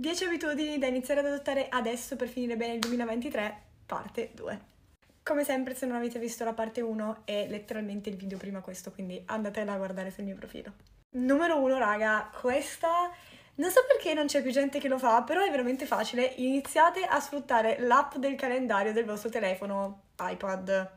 10 abitudini da iniziare ad adottare adesso per finire bene il 2023, parte 2. Come sempre, se non avete visto la parte 1, è letteralmente il video prima questo, quindi andatela a guardare sul mio profilo. Numero 1, raga, questa non so perché non c'è più gente che lo fa, però è veramente facile. Iniziate a sfruttare l'app del calendario del vostro telefono, iPad,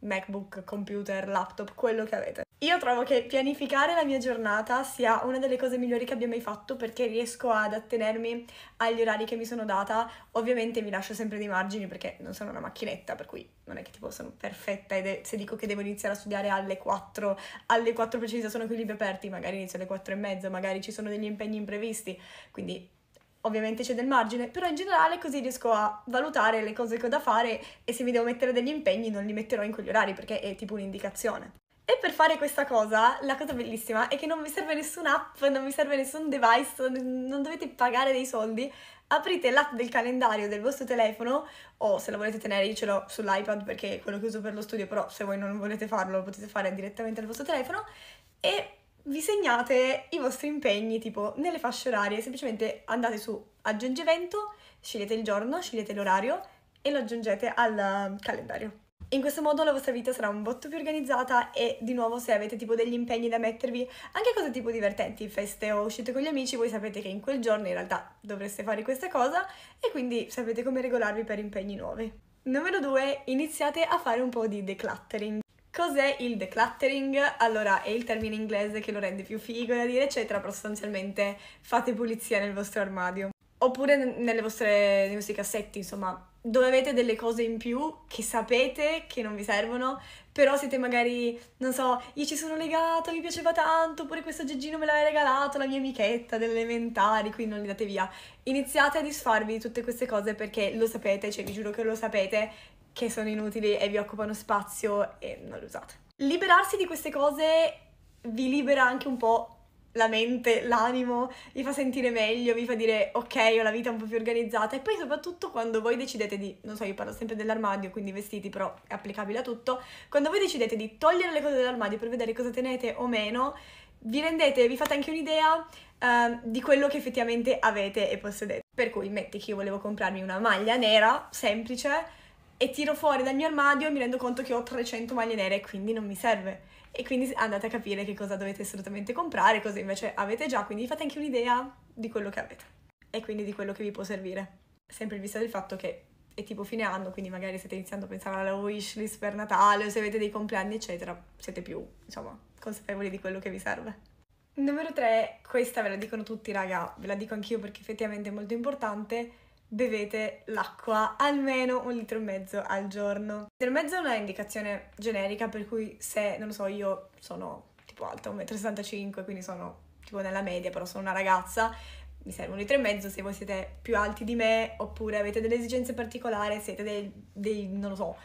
MacBook, computer, laptop, quello che avete. Io trovo che pianificare la mia giornata sia una delle cose migliori che abbia mai fatto perché riesco ad attenermi agli orari che mi sono data. Ovviamente mi lascio sempre dei margini perché non sono una macchinetta, per cui non è che tipo sono perfetta ed è, se dico che devo iniziare a studiare alle 4, alle 4 precise sono qui libri aperti, magari inizio alle 4 e mezza, magari ci sono degli impegni imprevisti, quindi ovviamente c'è del margine, però in generale così riesco a valutare le cose che ho da fare e se mi devo mettere degli impegni non li metterò in quegli orari perché è tipo un'indicazione. E per fare questa cosa, la cosa bellissima è che non vi serve nessuna app, non vi serve nessun device, non dovete pagare dei soldi. Aprite l'app del calendario del vostro telefono o se la volete tenere io ce l'ho sull'iPad perché è quello che uso per lo studio, però se voi non volete farlo lo potete fare direttamente dal vostro telefono e vi segnate i vostri impegni tipo nelle fasce orarie, semplicemente andate su aggiungi evento, scegliete il giorno, scegliete l'orario e lo aggiungete al um, calendario. In questo modo la vostra vita sarà un botto più organizzata e di nuovo se avete tipo degli impegni da mettervi, anche cose tipo divertenti, feste o uscite con gli amici, voi sapete che in quel giorno in realtà dovreste fare questa cosa e quindi sapete come regolarvi per impegni nuovi. Numero 2, iniziate a fare un po' di decluttering. Cos'è il decluttering? Allora, è il termine inglese che lo rende più figo da dire, eccetera, però sostanzialmente fate pulizia nel vostro armadio oppure nelle vostre, nei vostri cassetti, insomma, dove avete delle cose in più che sapete che non vi servono, però siete magari, non so, io ci sono legata, mi piaceva tanto, oppure questo geggino me l'aveva regalato la mia amichetta delle elementari, quindi non li date via. Iniziate a disfarvi di tutte queste cose perché lo sapete, cioè vi giuro che lo sapete, che sono inutili e vi occupano spazio e non le usate. Liberarsi di queste cose vi libera anche un po' la mente, l'animo, vi fa sentire meglio, vi fa dire ok, ho la vita un po' più organizzata e poi soprattutto quando voi decidete di, non so, io parlo sempre dell'armadio, quindi vestiti, però è applicabile a tutto, quando voi decidete di togliere le cose dall'armadio per vedere cosa tenete o meno, vi rendete, vi fate anche un'idea uh, di quello che effettivamente avete e possedete. Per cui metti che io volevo comprarmi una maglia nera, semplice, e tiro fuori dal mio armadio e mi rendo conto che ho 300 maglie nere e quindi non mi serve e quindi andate a capire che cosa dovete assolutamente comprare, cosa invece avete già, quindi fate anche un'idea di quello che avete e quindi di quello che vi può servire. Sempre in vista del fatto che è tipo fine anno, quindi magari state iniziando a pensare alla wishlist per Natale o se avete dei compleanni, eccetera, siete più, insomma, consapevoli di quello che vi serve. Numero 3, questa ve la dicono tutti, raga, ve la dico anch'io perché effettivamente è molto importante bevete l'acqua almeno un litro e mezzo al giorno. Un litro e mezzo è una indicazione generica per cui se, non lo so, io sono tipo alta 1,65 m, quindi sono tipo nella media, però sono una ragazza, mi serve un litro e mezzo, se voi siete più alti di me oppure avete delle esigenze particolari, siete dei, dei non lo so,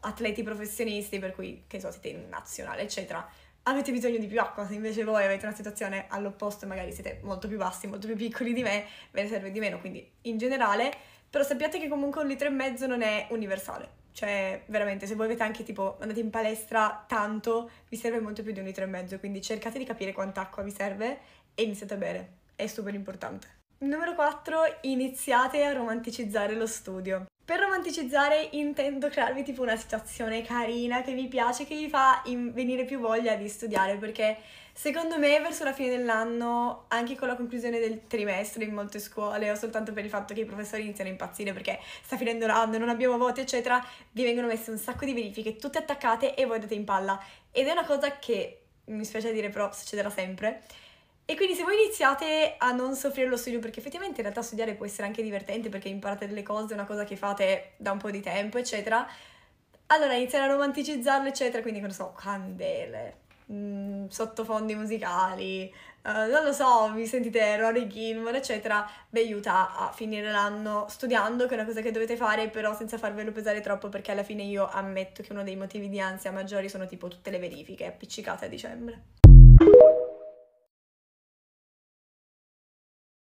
atleti professionisti, per cui, che so, siete in nazionale, eccetera, avete bisogno di più acqua, se invece voi avete una situazione all'opposto e magari siete molto più bassi, molto più piccoli di me, ve ne serve di meno, quindi in generale, però sappiate che comunque un litro e mezzo non è universale, cioè veramente se voi avete anche tipo andate in palestra tanto, vi serve molto più di un litro e mezzo, quindi cercate di capire quanta acqua vi serve e iniziate a bere, è super importante. Numero 4, iniziate a romanticizzare lo studio. Per romanticizzare intendo crearvi tipo una situazione carina che vi piace, che vi fa venire più voglia di studiare perché secondo me verso la fine dell'anno, anche con la conclusione del trimestre in molte scuole o soltanto per il fatto che i professori iniziano a impazzire perché sta finendo l'anno, non abbiamo voti eccetera, vi vengono messe un sacco di verifiche tutte attaccate e voi date in palla ed è una cosa che mi spiace dire però succederà sempre e quindi se voi iniziate a non soffrire lo studio, perché effettivamente in realtà studiare può essere anche divertente perché imparate delle cose, una cosa che fate da un po' di tempo, eccetera, allora iniziare a romanticizzarlo, eccetera, quindi non so, candele, mh, mm, sottofondi musicali, uh, non lo so, vi sentite Rory Gilmore, eccetera, vi aiuta a finire l'anno studiando, che è una cosa che dovete fare, però senza farvelo pesare troppo perché alla fine io ammetto che uno dei motivi di ansia maggiori sono tipo tutte le verifiche appiccicate a dicembre.